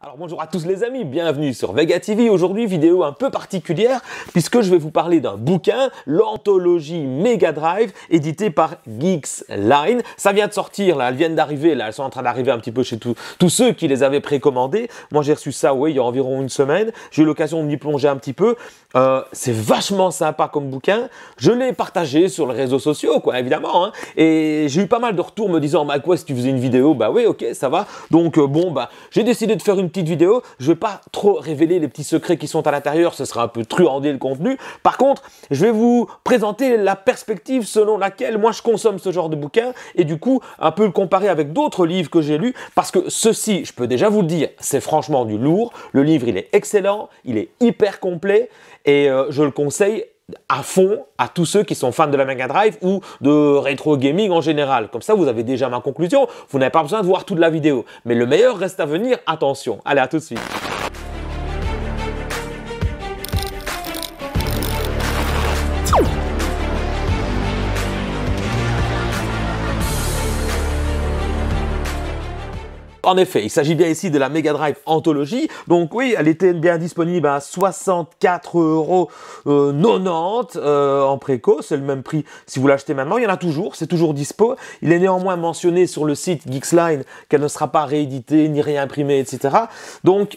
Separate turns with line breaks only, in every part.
Alors bonjour à tous les amis, bienvenue sur Vega TV. Aujourd'hui, vidéo un peu particulière puisque je vais vous parler d'un bouquin, l'anthologie Mega Drive, édité par Geeks Line. Ça vient de sortir, là, elles viennent d'arriver, là, elles sont en train d'arriver un petit peu chez tous ceux qui les avaient précommandés. Moi, j'ai reçu ça, ouais, il y a environ une semaine. J'ai eu l'occasion de m'y plonger un petit peu. Euh, c'est vachement sympa comme bouquin. Je l'ai partagé sur les réseaux sociaux, quoi, évidemment. Hein. Et j'ai eu pas mal de retours me disant, bah quoi, si tu faisais une vidéo, bah oui, ok, ça va. Donc euh, bon, bah j'ai décidé de faire une petite vidéo. Je vais pas trop révéler les petits secrets qui sont à l'intérieur, ce sera un peu truandé le contenu. Par contre, je vais vous présenter la perspective selon laquelle moi je consomme ce genre de bouquin et du coup un peu le comparer avec d'autres livres que j'ai lus parce que ceci, je peux déjà vous le dire, c'est franchement du lourd. Le livre, il est excellent, il est hyper complet et euh, je le conseille à fond à tous ceux qui sont fans de la Mega Drive ou de rétro gaming en général. Comme ça, vous avez déjà ma conclusion, vous n'avez pas besoin de voir toute la vidéo. Mais le meilleur reste à venir, attention. Allez, à tout de suite. En effet, il s'agit bien ici de la Mega Drive Anthologie. Donc oui, elle était bien disponible à 64 euros euh, euh, en préco. C'est le même prix si vous l'achetez maintenant. Il y en a toujours, c'est toujours dispo. Il est néanmoins mentionné sur le site Geeksline qu'elle ne sera pas rééditée ni réimprimée, etc. Donc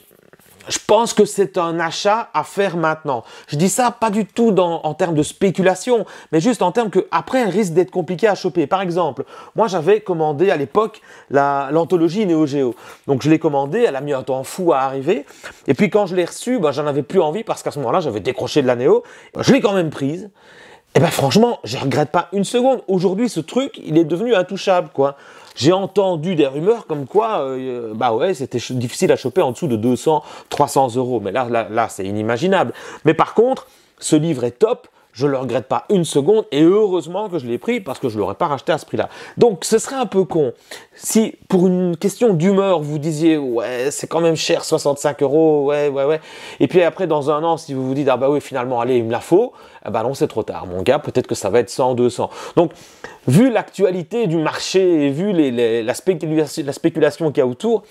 je pense que c'est un achat à faire maintenant. Je dis ça pas du tout en termes de spéculation, mais juste en termes qu'après, après, elle risque d'être compliqué à choper. Par exemple, moi j'avais commandé à l'époque l'anthologie Neo Geo. Donc je l'ai commandé elle a mis un temps fou à arriver. Et puis quand je l'ai reçue, ben, j'en avais plus envie parce qu'à ce moment-là, j'avais décroché de la Neo. Je l'ai quand même prise. Et eh ben franchement, je regrette pas une seconde. Aujourd'hui, ce truc, il est devenu intouchable, quoi. J'ai entendu des rumeurs comme quoi, euh, bah ouais, c'était difficile à choper en dessous de 200, 300 euros. Mais là, là, c'est inimaginable. Mais par contre, ce livre est top. Je ne le regrette pas une seconde et heureusement que je l'ai pris parce que je ne l'aurais pas racheté à ce prix-là. Donc ce serait un peu con si pour une question d'humeur vous disiez ouais c'est quand même cher 65 euros ouais ouais ouais et puis après dans un an si vous vous dites ah bah oui finalement allez il me la faut bah non, c'est trop tard, mon gars, peut-être que ça va être 100, 200. Donc, vu l'actualité du marché et vu les, la, la spéculation qu'il y a autour,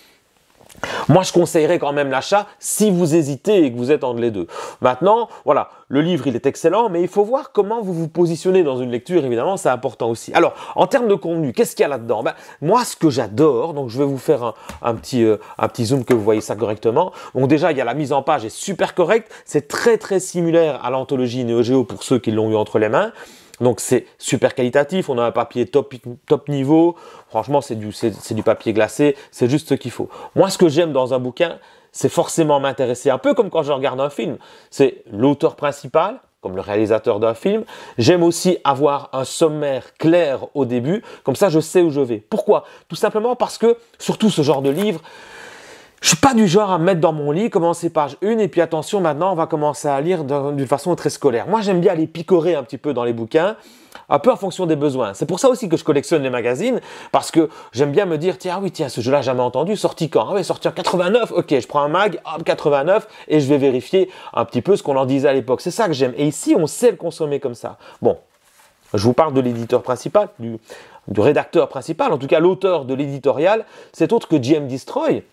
moi, je conseillerais quand même l'achat si vous hésitez et que vous êtes entre les deux. Maintenant, voilà, le livre, il est excellent, mais il faut voir comment vous vous positionnez dans une lecture, évidemment, c'est important aussi. Alors, en termes de contenu, qu'est-ce qu'il y a là-dedans ben, Moi, ce que j'adore, donc je vais vous faire euh, un, petit, zoom que vous voyez ça correctement. Donc déjà, il y a la mise en page, est super correcte, c'est très très similaire à l'anthologie Neo Geo pour ceux qui l'ont eu entre les mains. Donc c'est super qualitatif, on a un papier top, niveau, franchement c'est du, c'est du papier glacé, c'est juste ce qu'il faut. Moi ce que j'aime dans un bouquin, c'est forcément m'intéresser, un peu comme quand je regarde un film, c'est l'auteur principal, comme le réalisateur d'un film. J'aime aussi avoir un sommaire clair au début, comme ça je sais où je vais. Pourquoi Tout simplement parce que, surtout ce genre de livre, je suis pas du genre à me mettre dans mon lit, commencer page une et puis attention, maintenant on va commencer à lire d'une façon très scolaire. Moi j'aime bien aller picorer un petit peu dans les bouquins, un peu en fonction des besoins. C'est pour ça aussi que je collectionne les magazines, parce que j'aime bien me dire, tiens, ah oui, tiens, ce jeu-là jamais entendu, sorti quand Ah oui, sorti en 89, ok, je prends un mag, hop, 89, et je vais vérifier un petit peu ce qu'on en disait à l'époque. C'est ça que j'aime. Et ici, on sait le consommer comme ça. Bon, je vous parle de l'éditeur principal, du, du rédacteur principal, en tout cas l'auteur de l'éditorial, c'est autre que GM Destroy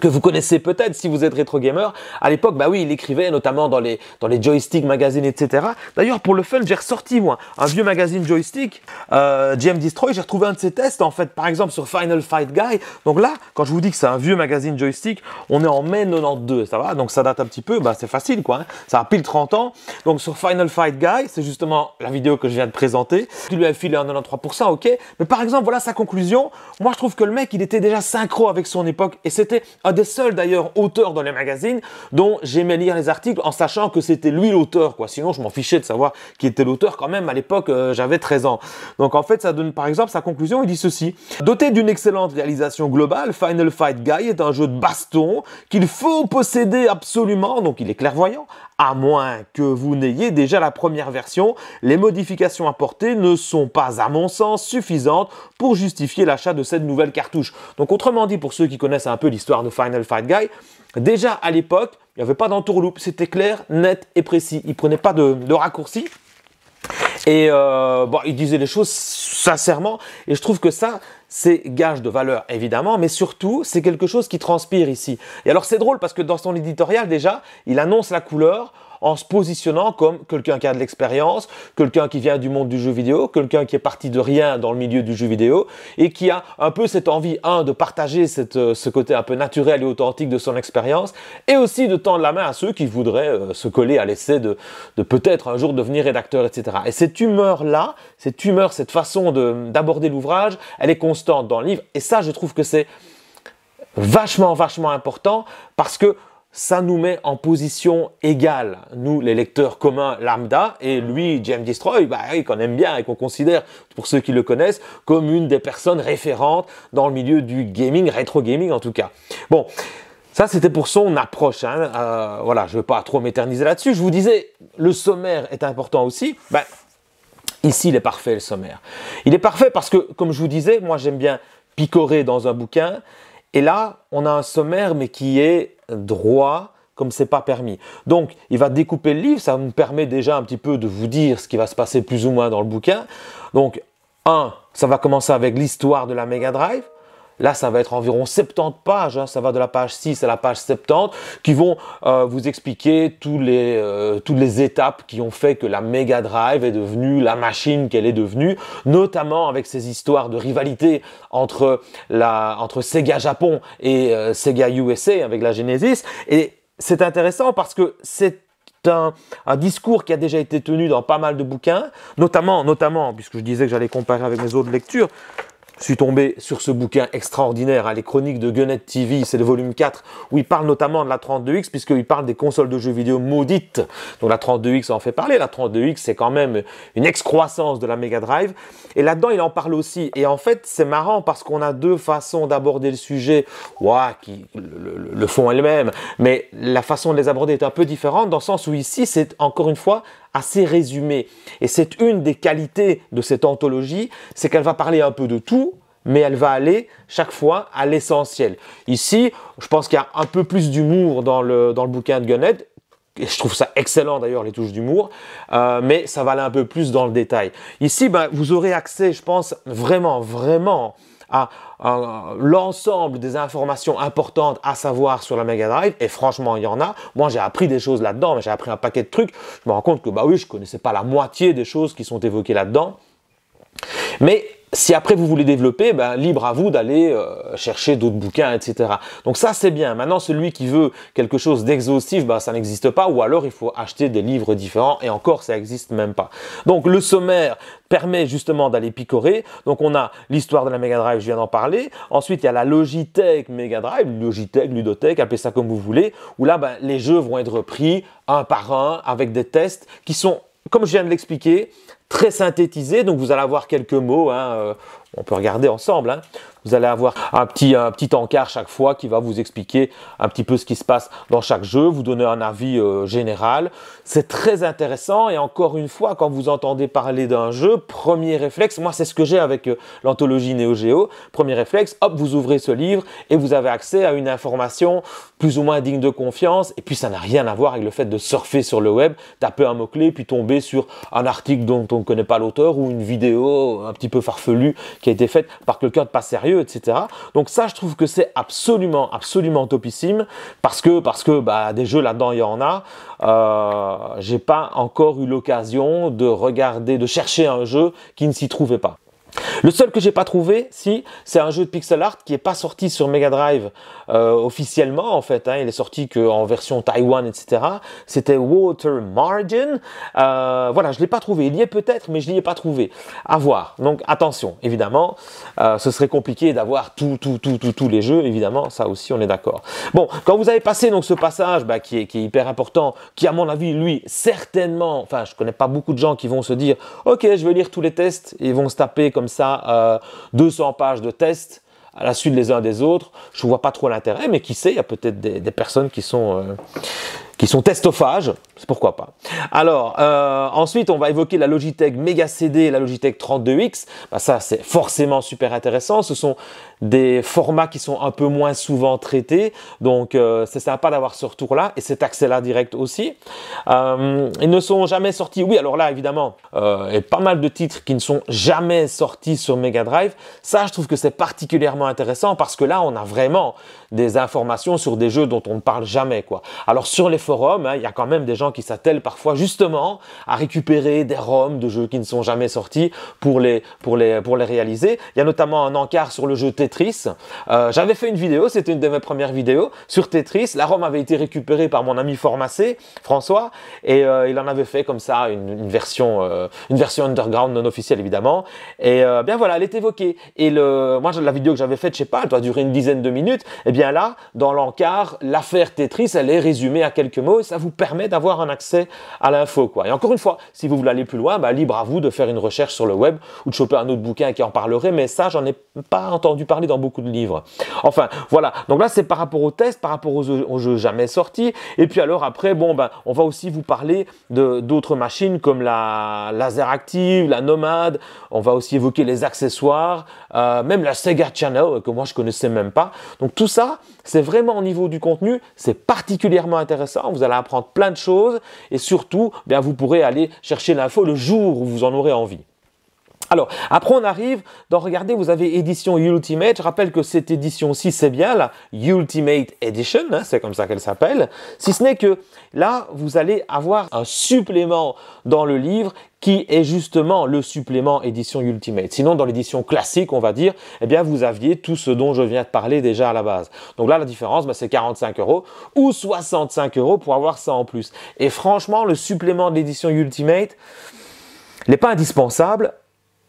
que vous connaissez peut-être si vous êtes rétro gamer. À l'époque, bah oui, il écrivait notamment dans les dans les joystick magazines, etc. D'ailleurs, pour le fun, j'ai ressorti moi un vieux magazine joystick euh, GM Destroy. J'ai retrouvé un de ses tests en fait, par exemple sur Final Fight Guy. Donc là, quand je vous dis que c'est un vieux magazine joystick, on est en mai 92, ça va. Donc ça date un petit peu, bah c'est facile quoi. Hein. ça a pile 30 ans. Donc sur Final Fight Guy, c'est justement la vidéo que je viens de présenter. Tu lui as filé un 93%, ok. Mais par exemple, voilà sa conclusion. Moi, je trouve que le mec, il était déjà synchro avec son époque et c'était un des seuls d'ailleurs auteurs dans les magazines dont j'aimais lire les articles en sachant que c'était lui l'auteur, quoi. Sinon, je m'en fichais de savoir qui était l'auteur quand même. À l'époque, euh, j'avais 13 ans. Donc en fait, ça donne par exemple sa conclusion, il dit ceci. Doté d'une excellente réalisation globale, Final Fight Guy est un jeu de baston qu'il faut posséder absolument, donc il est clairvoyant, à moins que vous n'ayez déjà la première version. Les modifications apportées ne sont pas, à mon sens, suffisantes pour justifier l'achat de cette nouvelle cartouche. Donc autrement dit, pour ceux qui connaissent un peu l'histoire de Final Fight Guy. Déjà à l'époque, il n'y avait pas d'entourloupe, c'était clair, net et précis. Il prenait pas de, de raccourcis. Et euh, bon, il disait les choses sincèrement. Et je trouve que ça, c'est gage de valeur, évidemment, mais surtout, c'est quelque chose qui transpire ici. Et alors, c'est drôle parce que dans son éditorial, déjà, il annonce la couleur en se positionnant comme quelqu'un qui a de l'expérience, quelqu'un qui vient du monde du jeu vidéo, quelqu'un qui est parti de rien dans le milieu du jeu vidéo et qui a un peu cette envie, un, de partager euh, ce côté un peu naturel et authentique de son expérience et aussi de tendre la main à ceux qui voudraient euh, se coller à l'essai de, de peut-être un jour devenir rédacteur, etc. Et cette humeur-là, cette humeur, cette façon d'aborder l'ouvrage, elle est constante dans le livre et ça, je trouve que c'est vachement, vachement important parce que ça nous met en position égale, nous les lecteurs communs lambda, et lui, James Destroy, bah, qu'on aime bien et qu'on considère, pour ceux qui le connaissent, comme une des personnes référentes dans le milieu du gaming, rétro gaming en tout cas. Bon, ça, c'était pour son approche. Hein. Euh, voilà, je ne vais pas trop m'éterniser là-dessus. Je vous disais, le sommaire est important aussi. Bah, ici, il est parfait, le sommaire. Il est parfait parce que, comme je vous disais, moi, j'aime bien picorer dans un bouquin. Et là, on a un sommaire, mais qui est droit, comme c'est pas permis. Donc, il va découper le livre, ça me permet déjà un petit peu de vous dire ce qui va se passer plus ou moins dans le bouquin. Donc, un, ça va commencer avec l'histoire de la Mega Drive. Là, ça va être environ 70 pages, hein. ça va de la page 6 à la page 70, qui vont euh, vous expliquer euh, toutes les étapes qui ont fait que la Mega Drive est devenue la machine qu'elle est devenue, notamment avec ces histoires de rivalité entre, Sega Japon et euh, Sega USA avec la Genesis. Et c'est intéressant parce que c'est un, un, discours qui a déjà été tenu dans pas mal de bouquins, notamment, notamment, puisque je disais que j'allais comparer avec mes autres lectures, je suis tombé sur ce bouquin extraordinaire, à hein, les chroniques de Gunnet TV, c'est le volume 4, où il parle notamment de la 32X, puisqu'il parle des consoles de jeux vidéo maudites. Donc la 32X en fait parler, la 32X c'est quand même une excroissance de la Mega Drive. Et là-dedans il en parle aussi. Et en fait c'est marrant parce qu'on a deux façons d'aborder le sujet, ouah, qui le, le font elles-mêmes, mais la façon de les aborder est un peu différente, dans le sens où ici c'est encore une fois assez résumé, Et c'est une des qualités de cette anthologie, c'est qu'elle va parler un peu de tout, mais elle va aller chaque fois à l'essentiel. Ici, je pense qu'il y a un peu plus d'humour dans le, bouquin de Gunhead, et je trouve ça excellent d'ailleurs les touches d'humour, euh, mais ça va aller un peu plus dans le détail. Ici, ben, vous aurez accès, je pense, vraiment, vraiment l'ensemble des informations importantes à savoir sur la Mega Drive, et franchement, il y en a. Moi, j'ai appris des choses là-dedans, mais j'ai appris un paquet de trucs. Je me rends compte que, bah oui, je connaissais pas la moitié des choses qui sont évoquées là-dedans. Mais si après vous voulez développer, ben, libre à vous d'aller euh, chercher d'autres bouquins, etc. Donc ça c'est bien. Maintenant celui qui veut quelque chose d'exhaustif, ben, ça n'existe pas. Ou alors il faut acheter des livres différents et encore ça n'existe même pas. Donc le sommaire permet justement d'aller picorer. Donc on a l'histoire de la Mega Drive, je viens d'en parler. Ensuite il y a la Logitech Mega Drive, Logitech, Ludotech, appelez ça comme vous voulez. Où là ben, les jeux vont être pris un par un avec des tests qui sont, comme je viens de l'expliquer, très synthétisé. Donc vous allez avoir quelques mots. Hein, euh, on peut regarder ensemble. Hein. Vous allez avoir un petit, un petit encart chaque fois qui va vous expliquer un petit peu ce qui se passe dans chaque jeu, vous donner un avis euh, général. C'est très intéressant et encore une fois, quand vous entendez parler d'un jeu, premier réflexe, moi c'est ce que j'ai avec euh, l'anthologie Neo Geo, premier réflexe, hop, vous ouvrez ce livre et vous avez accès à une information plus ou moins digne de confiance et puis ça n'a rien à voir avec le fait de surfer sur le web, taper un mot-clé puis tomber sur un article dont on connaît pas l'auteur ou une vidéo un petit peu farfelue qui a été faite par quelqu'un de pas sérieux, etc. Donc ça, je trouve que c'est absolument, absolument topissime parce que, parce que bah, des jeux là-dedans, il y en a. Euh, J'ai pas encore eu l'occasion de regarder, de chercher un jeu qui ne s'y trouvait pas. Le seul que j'ai pas trouvé, si, c'est un jeu de pixel art qui est pas sorti sur Mega Drive euh, officiellement en fait. Hein. il est sorti qu'en version Taiwan etc. C'était Water Margin. Euh, voilà, je l'ai pas trouvé. Il y est peut-être, mais je l'y ai pas trouvé. À voir. Donc attention, évidemment, euh, ce serait compliqué d'avoir tout, tout, tout, tous les jeux. Évidemment, ça aussi, on est d'accord. Bon, quand vous avez passé donc ce passage, bah, qui est, hyper important, qui à mon avis, lui, certainement, enfin, je connais pas beaucoup de gens qui vont se dire, ok, je vais lire tous les tests Ils vont se taper comme ça 200 euh, pages de tests à la suite les uns des autres. Je vois pas trop l'intérêt, mais qui sait, il y a peut-être des, personnes qui sont, euh, qui sont testophages, pourquoi pas. Alors, euh, ensuite, on va évoquer la Logitech Mega CD et la Logitech 32X. Bah, ça, c'est forcément super intéressant. Ce sont des formats qui sont un peu moins souvent traités. Donc, euh, c'est sympa d'avoir ce retour-là et cet accès-là direct aussi. Euh, ils ne sont jamais sortis. Oui, alors là, évidemment, euh, il y a pas mal de titres qui ne sont jamais sortis sur Mega Drive. Ça, je trouve que c'est particulièrement intéressant parce que là, on a vraiment des informations sur des jeux dont on ne parle jamais. Quoi. Alors, sur les forum, hein, il y a quand même des gens qui s'attellent parfois justement à récupérer des ROM de jeux qui ne sont jamais sortis pour les, pour les, pour les réaliser. Il y a notamment un encart sur le jeu Tetris. Euh, j'avais fait une vidéo, c'était une de mes premières vidéos sur Tetris. La ROM avait été récupérée par mon ami Formacé, François, et euh, il en avait fait comme ça une, version, euh, une version underground non officielle évidemment. Et bien voilà, elle est évoquée. Et le, moi, la vidéo que j'avais faite, je sais pas, elle doit durer une dizaine de minutes. Et eh bien là, dans l'encart, l'affaire Tetris, elle est résumée à quelques mots et ça vous permet d'avoir un accès à l'info. Quoi. Et encore une fois, si vous voulez aller plus loin, bah, libre à vous de faire une recherche sur le web ou de choper un autre bouquin qui en parlerait, mais ça, j'en ai pas entendu parler dans beaucoup de livres. Enfin, voilà. Donc là, c'est par rapport aux tests, par rapport aux, jeux jamais sortis. Et puis alors après, bon, bah, on va aussi vous parler de, d'autres machines comme la Laser Active, la Nomade. On va aussi évoquer les accessoires, euh, même la Sega Channel euh, que moi je connaissais même pas. Donc tout ça, c'est vraiment au niveau du contenu, c'est particulièrement intéressant. Vous allez apprendre plein de choses et surtout, eh bien, vous pourrez aller chercher l'info le jour où vous en aurez envie. Alors, après on arrive dans, regardez, vous avez édition Ultimate. Je rappelle que cette édition-ci, c'est bien la Ultimate Edition, hein, c'est comme ça qu'elle s'appelle. Si ce n'est que là, vous allez avoir un supplément dans le livre qui est justement le supplément édition Ultimate. Sinon, dans l'édition classique, on va dire, eh bien, vous aviez tout ce dont je viens de parler déjà à la base. Donc là, la différence, bah, c'est 45 euros ou 65 euros pour avoir ça en plus. Et franchement, le supplément de l'édition Ultimate n'est pas indispensable,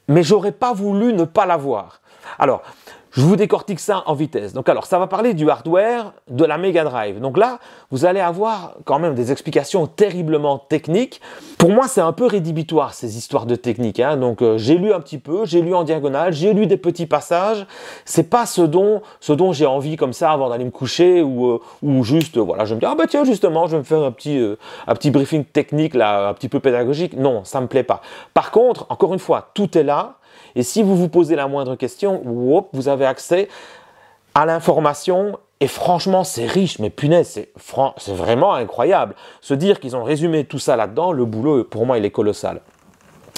mais j'aurais pas voulu ne pas l'avoir. Alors, je vous décortique ça en vitesse. Donc alors, ça va parler du hardware de la Mega Drive. Donc là, vous allez avoir quand même des explications terriblement techniques. Pour moi, c'est un peu rédhibitoire ces histoires de technique. Hein. Donc euh, j'ai lu un petit peu, j'ai lu en diagonale, j'ai lu des petits passages. C'est pas ce dont, ce dont j'ai envie comme ça avant d'aller me coucher ou, euh, ou juste voilà, je me dis ah bah tiens justement, je vais me faire un petit, euh, un petit briefing technique là, un petit peu pédagogique. Non, ça me plaît pas. Par contre, encore une fois, tout est là. Et si vous vous posez la moindre question, vous avez accès à l'information et franchement, c'est riche, mais punaise, c'est vraiment incroyable. Se dire qu'ils ont résumé tout ça là-dedans, le boulot, pour moi, il est colossal.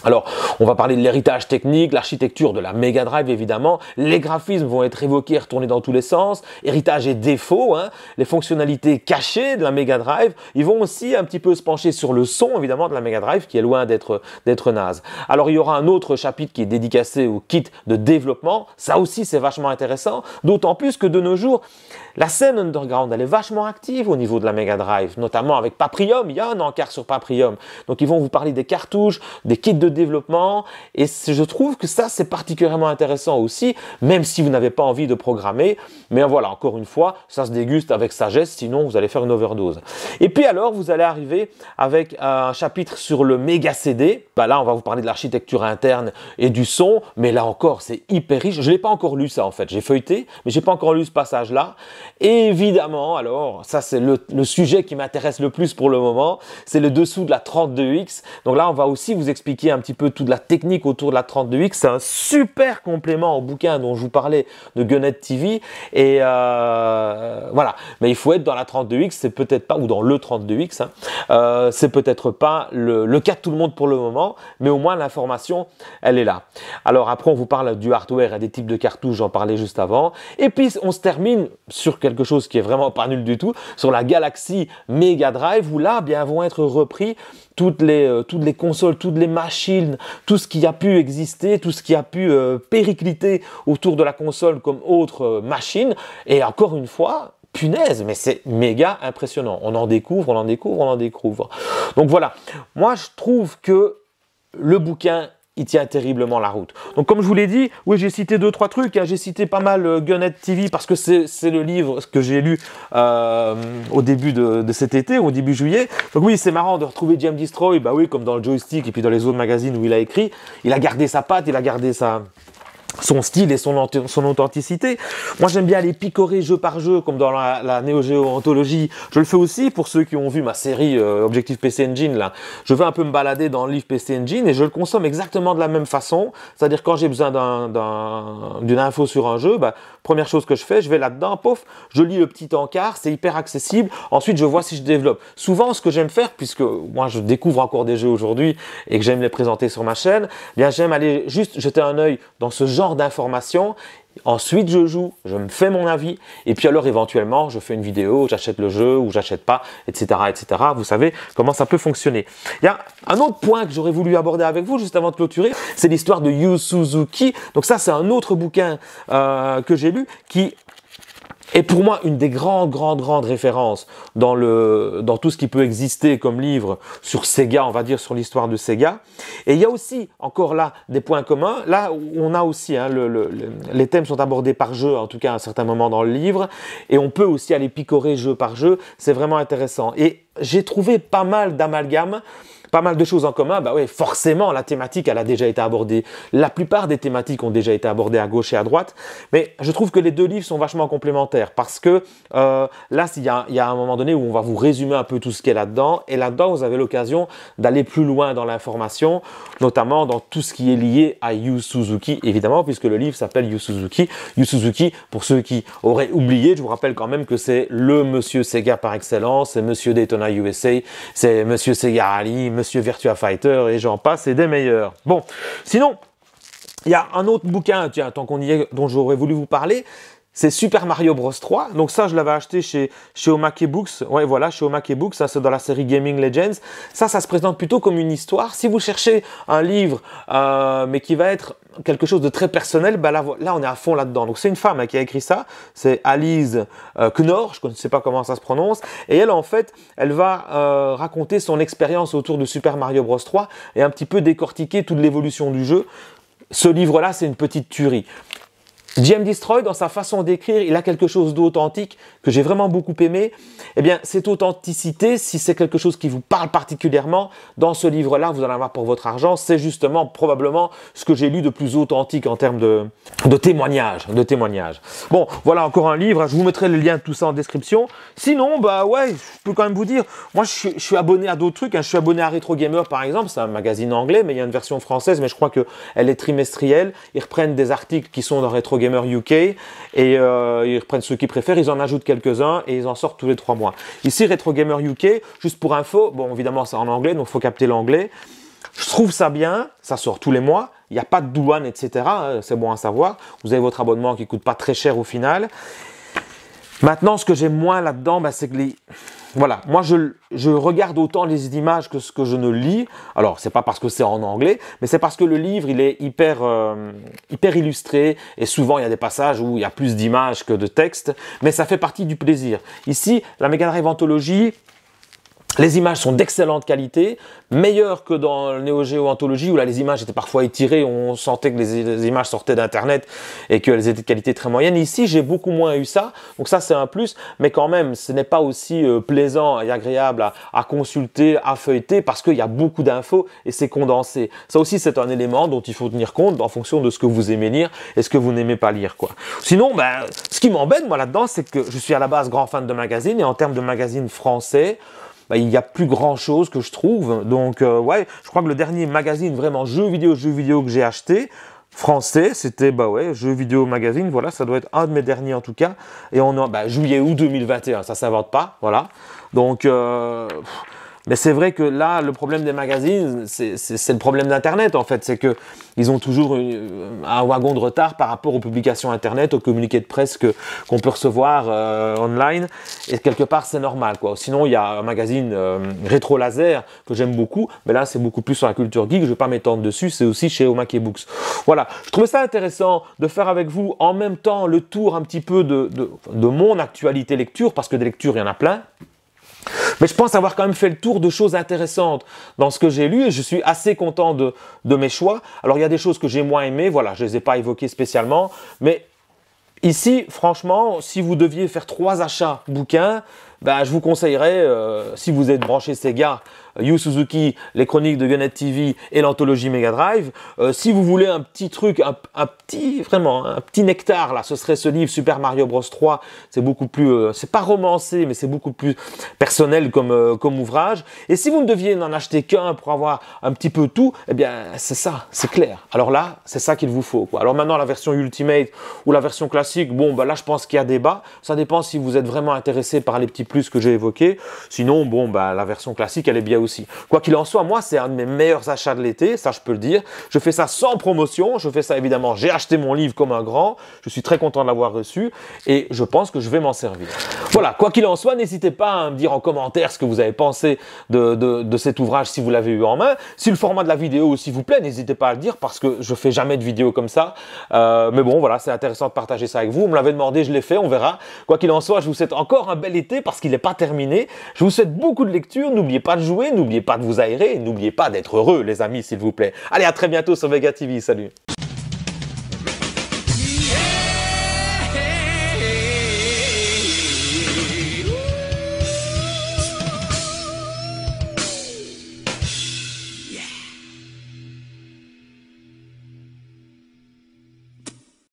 Alors, on va parler de l'héritage technique, l'architecture de la Mega Drive évidemment, les graphismes vont être évoqués et retournés dans tous les sens, héritage et défauts, hein. les fonctionnalités cachées de la Mega Drive, ils vont aussi un petit peu se pencher sur le son évidemment de la Mega Drive qui est loin d'être d'être naze. Alors, il y aura un autre chapitre qui est dédicacé au kit de développement, ça aussi c'est vachement intéressant, d'autant plus que de nos jours, la scène underground, elle est vachement active au niveau de la Mega Drive, notamment avec Paprium. Il y a un encart sur Paprium. Donc ils vont vous parler des cartouches, des kits de développement. Et je trouve que ça, c'est particulièrement intéressant aussi, même si vous n'avez pas envie de programmer. Mais voilà, encore une fois, ça se déguste avec sagesse, sinon vous allez faire une overdose. Et puis alors, vous allez arriver avec un chapitre sur le Mega CD. Bah là, on va vous parler de l'architecture interne et du son. Mais là encore, c'est hyper riche. Je ne l'ai pas encore lu ça en fait. J'ai feuilleté, mais je n'ai pas encore lu ce passage-là évidemment, alors, ça c'est le, sujet qui m'intéresse le plus pour le moment, c'est le dessous de la 32X. Donc là, on va aussi vous expliquer un petit peu toute la technique autour de la 32X. C'est un super complément au bouquin dont je vous parlais de Gunnet TV. Et euh, voilà, mais il faut être dans la 32X, c'est peut-être pas, ou dans le 32X, hein. euh, c'est peut-être pas le, le cas de tout le monde pour le moment, mais au moins l'information, elle est là. Alors après, on vous parle du hardware et des types de cartouches, j'en parlais juste avant. Et puis, on se termine sur quelque chose qui est vraiment pas nul du tout, sur la galaxie Mega Drive, où là, bien, vont être repris toutes les, euh, toutes les consoles, toutes les machines, tout ce qui a pu exister, tout ce qui a pu euh, péricliter autour de la console comme autre euh, machine. Et encore une fois, punaise, mais c'est méga impressionnant. On en découvre, on en découvre, on en découvre. Donc voilà, moi je trouve que le bouquin il tient terriblement la route. Donc comme je vous l'ai dit, oui j'ai cité deux trois trucs, hein. j'ai cité pas mal euh, TV parce que c'est le livre que j'ai lu euh, au début de, cet été, au début juillet. Donc oui c'est marrant de retrouver Jim Destroy, bah oui comme dans le joystick et puis dans les autres magazines où il a écrit, il a gardé sa patte, il a gardé sa son style et son, authenticité. Moi, j'aime bien aller picorer jeu par jeu, comme dans la, néo Neo Anthologie. Je le fais aussi pour ceux qui ont vu ma série euh, Objectif PC Engine. Là. Je vais un peu me balader dans le livre PC Engine et je le consomme exactement de la même façon. C'est-à-dire quand j'ai besoin d'une info sur un jeu, bah, première chose que je fais, je vais là-dedans, je lis le petit encart, c'est hyper accessible. Ensuite, je vois si je développe. Souvent, ce que j'aime faire, puisque moi, je découvre encore des jeux aujourd'hui et que j'aime les présenter sur ma chaîne, eh bien j'aime aller juste jeter un œil dans ce genre d'informations. Ensuite, je joue, je me fais mon avis, et puis alors éventuellement, je fais une vidéo, j'achète le jeu ou j'achète pas, etc., etc. Vous savez comment ça peut fonctionner. Il y a un autre point que j'aurais voulu aborder avec vous juste avant de clôturer, c'est l'histoire de Yu Suzuki. Donc ça, c'est un autre bouquin euh, que j'ai lu qui et pour moi, une des grandes, grandes, grandes références dans, le, dans tout ce qui peut exister comme livre sur Sega, on va dire sur l'histoire de Sega. Et il y a aussi, encore là, des points communs. Là, on a aussi, hein, les thèmes sont abordés par jeu, en tout cas à un certain moment dans le livre. Et on peut aussi aller picorer jeu par jeu. C'est vraiment intéressant. Et j'ai trouvé pas mal d'amalgames pas mal de choses en commun, bah oui, forcément, la thématique, elle a déjà été abordée. La plupart des thématiques ont déjà été abordées à gauche et à droite, mais je trouve que les deux livres sont vachement complémentaires parce que euh, là, il y, y, a un moment donné où on va vous résumer un peu tout ce qu'il y a là-dedans, et là-dedans, vous avez l'occasion d'aller plus loin dans l'information, notamment dans tout ce qui est lié à Yu Suzuki, évidemment, puisque le livre s'appelle Yu Suzuki. Yu Suzuki, pour ceux qui auraient oublié, je vous rappelle quand même que c'est le monsieur Sega par excellence, c'est monsieur Daytona USA, c'est monsieur Sega Ali, Monsieur Virtua Fighter et j'en passe c'est des meilleurs. Bon, sinon, il y a un autre bouquin, tiens, tant qu'on y est, dont j'aurais voulu vous parler, c'est Super Mario Bros 3. Donc ça, je l'avais acheté chez, chez Omake Books. Ouais, voilà, chez Omake Books. Ça, c'est dans la série Gaming Legends. Ça, ça se présente plutôt comme une histoire. Si vous cherchez un livre, euh, mais qui va être quelque chose de très personnel, bah là, là on est à fond là-dedans. Donc c'est une femme hein, qui a écrit ça, c'est Alice euh, Knorr, je ne sais pas comment ça se prononce, et elle en fait, elle va euh, raconter son expérience autour de Super Mario Bros 3 et un petit peu décortiquer toute l'évolution du jeu. Ce livre-là, c'est une petite tuerie. J.M. Destroy, dans sa façon d'écrire, il a quelque chose d'authentique que j'ai vraiment beaucoup aimé. Eh bien, cette authenticité, si c'est quelque chose qui vous parle particulièrement, dans ce livre-là, vous en avez pour votre argent. C'est justement probablement ce que j'ai lu de plus authentique en termes de, de témoignage, de témoignage. Bon, voilà encore un livre. Hein. Je vous mettrai le lien de tout ça en description. Sinon, bah ouais, je peux quand même vous dire, moi, je, suis, abonné à d'autres trucs. Hein. Je suis abonné à Retro Gamer, par exemple. C'est un magazine anglais, mais il y a une version française, mais je crois qu'elle est trimestrielle. Ils reprennent des articles qui sont dans Retro Gamer UK et euh, ils reprennent ceux qu'ils préfèrent, ils en ajoutent quelques-uns et ils en sortent tous les trois mois. Ici, Retro Gamer UK, juste pour info, bon évidemment c'est en anglais donc faut capter l'anglais. Je trouve ça bien, ça sort tous les mois, il n'y a pas de douane, etc. Euh, c'est bon à savoir. Vous avez votre abonnement qui coûte pas très cher au final. Maintenant, ce que j'ai moins là-dedans, bah, c'est que les voilà, moi je, je, regarde autant les images que ce que je ne lis. Alors c'est pas parce que c'est en anglais, mais c'est parce que le livre il est hyper euh, hyper illustré et souvent il y a des passages où il y a plus d'images que de textes, mais ça fait partie du plaisir. Ici, la Mega Drive les images sont d'excellente qualité, meilleures que dans le Neo Anthology où là les images étaient parfois étirées, on sentait que les, images sortaient d'internet et qu'elles étaient de qualité très moyenne. Ici, j'ai beaucoup moins eu ça, donc ça c'est un plus, mais quand même, ce n'est pas aussi euh, plaisant et agréable à, consulter, à feuilleter parce qu'il y a beaucoup d'infos et c'est condensé. Ça aussi, c'est un élément dont il faut tenir compte en fonction de ce que vous aimez lire et ce que vous n'aimez pas lire, quoi. Sinon, ben, ce qui m'embête moi là-dedans, c'est que je suis à la base grand fan de magazines et en termes de magazines français, bah, il n'y a plus grand chose que je trouve. Donc, euh, ouais, je crois que le dernier magazine vraiment jeux vidéo, jeux vidéo que j'ai acheté, français, c'était bah ouais, jeux vidéo magazine, voilà, ça doit être un de mes derniers en tout cas. Et on est bah, juillet ou 2021, ça s'invente pas, voilà. Donc euh, mais c'est vrai que là, le problème des magazines, c'est le problème d'Internet en fait. C'est que ils ont toujours euh, un wagon de retard par rapport aux publications Internet, aux communiqués de presse qu'on peut recevoir euh, online. Et quelque part, c'est normal quoi. Sinon, il y a un magazine euh, rétro laser que j'aime beaucoup, mais là, c'est beaucoup plus sur la culture geek. Je vais pas m'étendre dessus. C'est aussi chez Omake Books. Voilà. Je trouvais ça intéressant de faire avec vous en même temps le tour un petit peu de, de, de mon actualité lecture parce que des lectures, il y en a plein. Mais je pense avoir quand même fait le tour de choses intéressantes dans ce que j'ai lu et je suis assez content de, mes choix. Alors il y a des choses que j'ai moins aimées, voilà, je ne les ai pas évoquées spécialement, mais ici, franchement, si vous deviez faire trois achats bouquins, ben, je vous conseillerais, euh, si vous êtes branché Sega, Yu Suzuki, les chroniques de Gunnet TV et l'anthologie Mega Drive. Euh, si vous voulez un petit truc, un, petit, vraiment, un petit nectar, là, ce serait ce livre Super Mario Bros 3. C'est beaucoup plus, euh, c'est pas romancé, mais c'est beaucoup plus personnel comme, euh, comme ouvrage. Et si vous ne deviez n'en acheter qu'un pour avoir un petit peu tout, eh bien, c'est ça, c'est clair. Alors là, c'est ça qu'il vous faut, Alors maintenant, la version Ultimate ou la version classique, bon, bah là, je pense qu'il y a débat. Ça dépend si vous êtes vraiment intéressé par les petits plus que j'ai évoqués. Sinon, bon, bah, la version classique, elle est bien Quoi qu'il en soit, moi, c'est un de mes meilleurs achats de l'été, ça je peux le dire. Je fais ça sans promotion, je fais ça évidemment, j'ai acheté mon livre comme un grand, je suis très content de l'avoir reçu et je pense que je vais m'en servir. Voilà, quoi qu'il en soit, n'hésitez pas à me dire en commentaire ce que vous avez pensé de, cet ouvrage si vous l'avez eu en main. Si le format de la vidéo aussi vous plaît, n'hésitez pas à le dire parce que je fais jamais de vidéo comme ça. Euh, mais bon, voilà, c'est intéressant de partager ça avec vous. On me l'avez demandé, je l'ai fait, on verra. Quoi qu'il en soit, je vous souhaite encore un bel été parce qu'il n'est pas terminé. Je vous souhaite beaucoup de lecture, n'oubliez pas de jouer, N'oubliez pas de vous aérer, n'oubliez pas d'être heureux, les amis, s'il vous plaît. Allez, à très bientôt sur Vega TV. Salut.